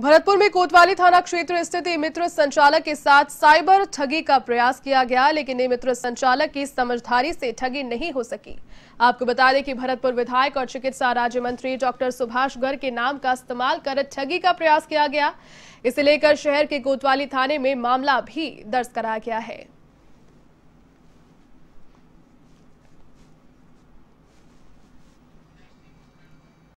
भरतपुर में कोतवाली थाना क्षेत्र स्थित मित्र संचालक के साथ साइबर ठगी का प्रयास किया गया लेकिन मित्र संचालक की समझदारी से ठगी नहीं हो सकी आपको बता दें कि भरतपुर विधायक और चिकित्सा राज्य मंत्री डॉक्टर सुभाष गर्ग के नाम का इस्तेमाल कर ठगी का प्रयास किया गया इसे लेकर शहर के कोतवाली थाने में मामला भी दर्ज कराया गया है